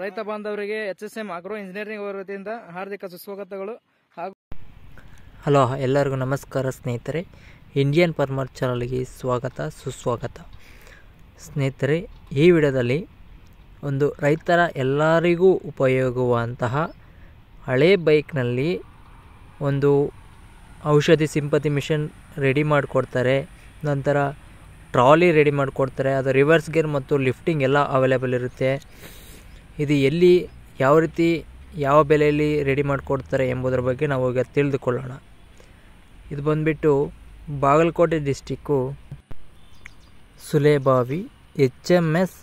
ರೈತ ಬಾಂಧವರಿಗೆ H S M agro engineering ಅವರ ವತಿಯಿಂದ ಹಾರ್ದಿಕ ಸುಸ್ವಾಗತಗಳು ಹಾಗೂ ಹಲೋ ಎಲ್ಲರಿಗೂ ನಮಸ್ಕಾರ ಸ್ನೇಹಿತರೆ ಇಂಡಿಯನ್ ಫಾರ್ಮರ್ ಚಾನಲ್ಗೆ ಸ್ವಾಗತ ಸುಸ್ವಾಗತ ಸ್ನೇಹಿತರೆ ಈ ವಿಡಿಯೋದಲ್ಲಿ ಒಂದು ರೈತರ ಎಲ್ಲರಿಗೂ ಉಪಯೋಗವಂತಹ ಹಳೆ ಬೈಕ್ನಲ್ಲಿ ಒಂದು ಔಷಧಿ ಸಿಂಪತಿ ಮಿಷನ್ ರೆಡಿ ಮಾಡಿಕೊಡ್ತಾರೆ ನಂತರ ಟ್ರಾಲಿ ರೆಡಿ ಮಾಡಿಕೊಡ್ತಾರೆ ಅದು ರಿವರ್ಸ್ ಗೇರ್ ಮತ್ತು ಲಿಫ್ಟಿಂಗ್ ಎಲ್ಲ ಅವೈಲೇಬಲ್ ಇರುತ್ತೆ ಇದು ಎಲ್ಲಿ ಯಾವ ರೀತಿ ಯಾವ ಬೆಲೆಯಲ್ಲಿ ರೆಡಿ ಮಾಡಿಕೊಡ್ತಾರೆ ಎಂಬುದರ ಬಗ್ಗೆ ನಾವು ಈಗ ತಿಳಿದುಕೊಳ್ಳೋಣ ಇದು ಬಂದುಬಿಟ್ಟು Bagalkot district Sulebavi H M S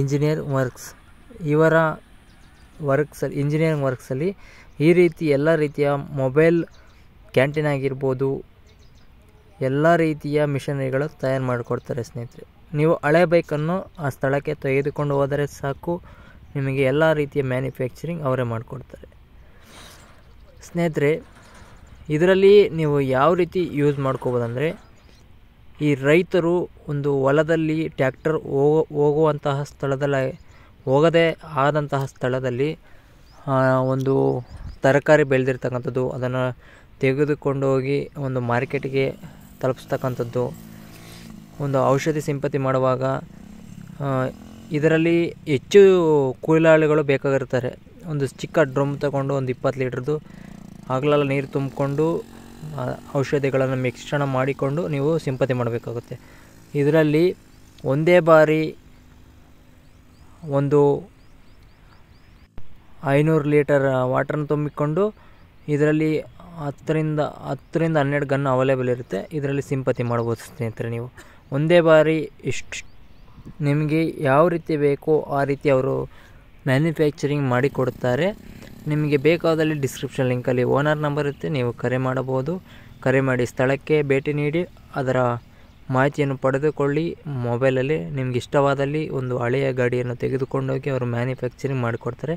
engineer works ಇವರ ವರ್ಕ್ಸ್ ಇಂಜಿನಿಯರಿಂಗ್ ವರ್ಕ್ಸಲ್ಲಿ ಈ ರೀತಿ ಎಲ್ಲ ರೀತಿಯ ಮೊಬೈಲ್ ಕ್ಯಾಂಟೀನ್ ಆಗಿರ್ಬೋದು ಎಲ್ಲ ರೀತಿಯ ಮಿಷನರಿಗಳು ತಯಾರು ಮಾಡಿಕೊಡ್ತಾರೆ ಸ್ನೇಹಿತರೆ ನೀವು ಹಳೆ ಬೈಕನ್ನು ಆ ಸ್ಥಳಕ್ಕೆ ತೆಗೆದುಕೊಂಡು ಹೋದರೆ ಸಾಕು ನಿಮಗೆ ಎಲ್ಲ ರೀತಿಯ ಮ್ಯಾನುಫ್ಯಾಕ್ಚರಿಂಗ್ ಅವರೇ ಮಾಡಿಕೊಡ್ತಾರೆ ಸ್ನೇಹಿತರೆ ಇದರಲ್ಲಿ ನೀವು ಯಾವ ರೀತಿ ಯೂಸ್ ಮಾಡ್ಕೋಬೋದಂದರೆ ಈ ರೈತರು ಒಂದು ಹೊಲದಲ್ಲಿ ಟ್ಯಾಕ್ಟರ್ ಹೋಗೋ ಹೋಗುವಂತಹ ಸ್ಥಳದಲ್ಲಿ ಹೋಗದೆ ಆದಂತಹ ಸ್ಥಳದಲ್ಲಿ ಒಂದು ತರಕಾರಿ ಬೆಳೆದಿರ್ತಕ್ಕಂಥದ್ದು ಅದನ್ನು ತೆಗೆದುಕೊಂಡು ಹೋಗಿ ಒಂದು ಮಾರ್ಕೆಟ್ಗೆ ತಲುಪಿಸ್ತಕ್ಕಂಥದ್ದು ಒಂದು ಔಷಧಿ ಸಿಂಪತಿ ಮಾಡುವಾಗ ಇದರಲ್ಲಿ ಹೆಚ್ಚು ಕೂಲಾಳಿಗಳು ಬೇಕಾಗಿರ್ತಾರೆ ಒಂದು ಚಿಕ್ಕ ಡ್ರಮ್ ತಗೊಂಡು ಒಂದು ಇಪ್ಪತ್ತು ಲೀಟ್ರದ್ದು ಆಗಲೆಲ್ಲ ನೀರು ತುಂಬಿಕೊಂಡು ಔಷಧಿಗಳನ್ನು ಮಿಶ್ರಣ ಮಾಡಿಕೊಂಡು ನೀವು ಸಿಂಪತಿ ಮಾಡಬೇಕಾಗುತ್ತೆ ಇದರಲ್ಲಿ ಒಂದೇ ಬಾರಿ ಒಂದು ಐನೂರು ಲೀಟರ್ ವಾಟ್ರನ್ನ ತುಂಬಿಕೊಂಡು ಇದರಲ್ಲಿ ಹತ್ತರಿಂದ ಹತ್ತರಿಂದ ಹನ್ನೆರಡು ಗನ್ ಅವೈಲೇಬಲ್ ಇರುತ್ತೆ ಇದರಲ್ಲಿ ಸಿಂಪತಿ ಮಾಡ್ಬೋದು ಸ್ನೇಹಿತರೆ ನೀವು ಒಂದೇ ಬಾರಿ ಇಷ್ಟು ನಿಮಗೆ ಯಾವ ರೀತಿ ಬೇಕೋ ಆ ರೀತಿ ಅವರು ಮ್ಯಾನುಫ್ಯಾಕ್ಚರಿಂಗ್ ಮಾಡಿಕೊಡ್ತಾರೆ ನಿಮಗೆ ಬೇಕಾದಲ್ಲಿ ಡಿಸ್ಕ್ರಿಪ್ಷನ್ ಲಿಂಕಲ್ಲಿ ಓನರ್ ನಂಬರ್ ಇರುತ್ತೆ ನೀವು ಕರೆ ಮಾಡಬಹುದು ಕರೆ ಮಾಡಿ ಸ್ಥಳಕ್ಕೆ ಭೇಟಿ ನೀಡಿ ಅದರ ಮಾಹಿತಿಯನ್ನು ಪಡೆದುಕೊಳ್ಳಿ ಮೊಬೈಲಲ್ಲಿ ನಿಮಗೆ ಇಷ್ಟವಾದಲ್ಲಿ ಒಂದು ಹಳೆಯ ಗಾಡಿಯನ್ನು ತೆಗೆದುಕೊಂಡೋಗಿ ಅವರು ಮ್ಯಾನುಫ್ಯಾಕ್ಚರಿಂಗ್ ಮಾಡಿಕೊಡ್ತಾರೆ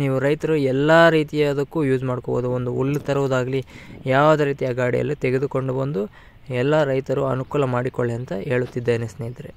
ನೀವು ರೈತರು ಎಲ್ಲ ರೀತಿಯದಕ್ಕೂ ಯೂಸ್ ಮಾಡ್ಕೋಬೋದು ಒಂದು ಹುಲ್ಲು ತರುವುದಾಗಲಿ ಯಾವುದೇ ರೀತಿಯ ಗಾಡಿಯಲ್ಲಿ ತೆಗೆದುಕೊಂಡು ಬಂದು ಎಲ್ಲ ರೈತರು ಅನುಕೂಲ ಮಾಡಿಕೊಳ್ಳಿ ಅಂತ ಹೇಳುತ್ತಿದ್ದೇನೆ ಸ್ನೇಹಿತರೆ